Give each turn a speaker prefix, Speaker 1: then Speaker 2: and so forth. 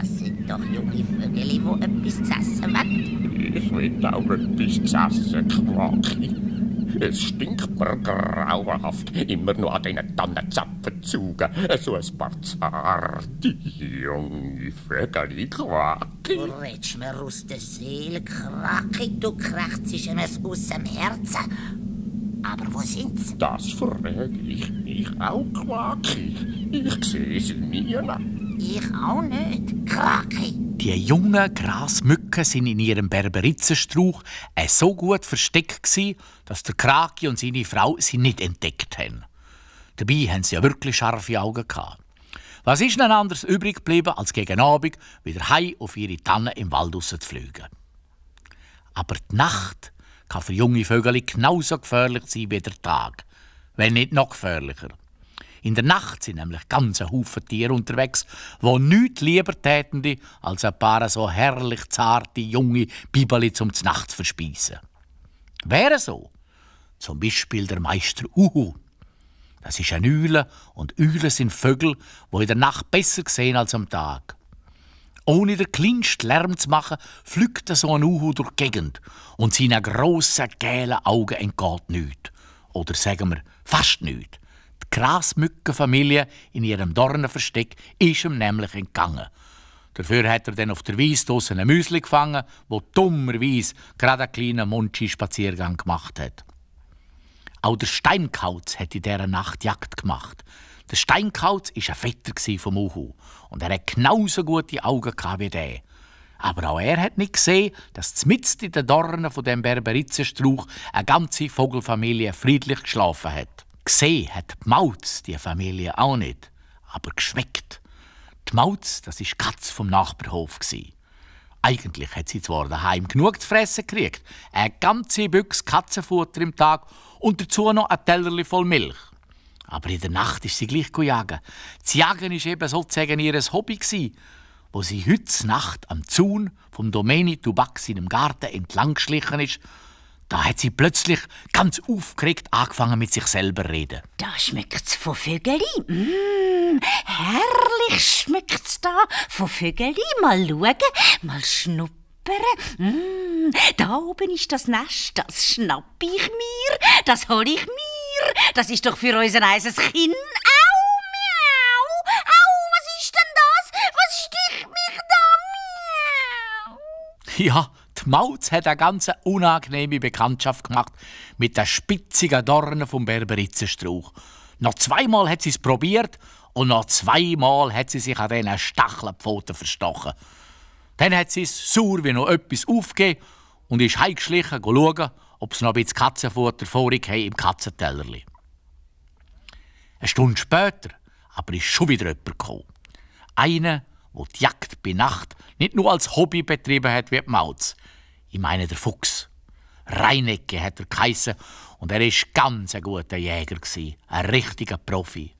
Speaker 1: das sind doch junge Vögel, die etwas zu essen wollen. Ich will auch etwas zu essen, Quaki. Es stinkt mir grauenhaft, immer nur an diesen Tannenzapfen zugen. So ein paar zarte junge Vögel, Quaki. Du redest mir aus der Seele, Quaki. Du krächzest mir aus dem Herzen. Aber wo sind sie? Das frage ich mich auch, Quaki. Ich sehe sie nie. Nach. Ich auch nicht. Kraki. Die jungen Grasmücken sind in ihrem Berberitzenstrauch äh, so gut versteckt, dass der Kraki und seine Frau sie nicht entdeckt haben. Dabei haben sie ja wirklich scharfe Augen. Gehabt. Was ist denn anders übrig geblieben, als gegen Abend wieder heim auf ihre Tanne im Wald zu fliegen? Aber die Nacht kann für junge Vögel genauso gefährlich sein wie der Tag, wenn nicht noch gefährlicher. In der Nacht sind nämlich ganze Haufen Tiere unterwegs, wo nichts lieber täten, als ein paar so herrlich zarte junge Bibeli zum Nacht zu verspeisen. Wäre so. Zum Beispiel der Meister Uhu. Das ist ein Eule und Eulen sind Vögel, die in der Nacht besser sehen als am Tag. Ohne den kleinsten Lärm zu machen, pflückt so ein Uhu durch die Gegend und seinen grossen, gelben Augen entgeht nichts. Oder sagen wir, fast nichts. Grasmückenfamilie in ihrem Dornenversteck ist ihm nämlich entgangen. Dafür hat er dann auf der Wiese draussen ein Müsli gefangen, wo dummerweise gerade einen kleinen Mundschi-Spaziergang gemacht hat. Auch der Steinkauz hat in dieser Nacht Jagd gemacht. Der Steinkauz war ein Vetter vom Uhu und er hat genauso gute Augen wie der. Aber auch er hat nicht gesehen, dass mitten in den Dornen von dem Berberizenstrauch eine ganze Vogelfamilie friedlich geschlafen hat. Gesehen hat die Mautz die Familie auch nicht, aber geschmeckt. Die Mautz, das ist Katz vom Nachbarhof gsi. Eigentlich hat sie zwar daheim genug zu fressen gekriegt, eine ganze Büchse Katzenfutter im Tag und dazu noch ein Teller voll Milch. Aber in der Nacht ist sie gleich jagen. Das Jagen war eben sozusagen ihr Hobby, gewesen, wo sie heute Nacht am Zaun vom Domeni Tubax in im Garten entlang geschlichen ist da hat sie plötzlich ganz aufgeregt angefangen mit sich selber reden. Da schmeckt's von Vögeli. Mm, herrlich schmeckt's da von Vögeli. Mal schauen, mal schnuppern. Mm, da oben ist das Nest, das schnapp ich mir, das hol ich mir. Das ist doch für unser eises Kind Au, au, miau, miau? was Was ist denn das? mich da, Ja, die Mauz hat eine ganz unangenehme Bekanntschaft gemacht mit den spitzigen Dornen vom Berberitzenstrauch. Noch zweimal hat sie es probiert und noch zweimal hat sie sich an diesen Stachelpfoten verstochen. Dann hat sie es sauer wie noch etwas aufgegeben und ist heimgeschlichen, schauen, ob es noch ein bisschen Katzenfutter vorig im Katzenteller. Eine Stunde später aber ist schon wieder jemand gekommen. Einer, der die Jagd bei Nacht nicht nur als Hobby betrieben hat wie die Mautz, ich meine der Fuchs. Reinecke hat er geheissen und er war ganz ein guter Jäger, ein richtiger Profi.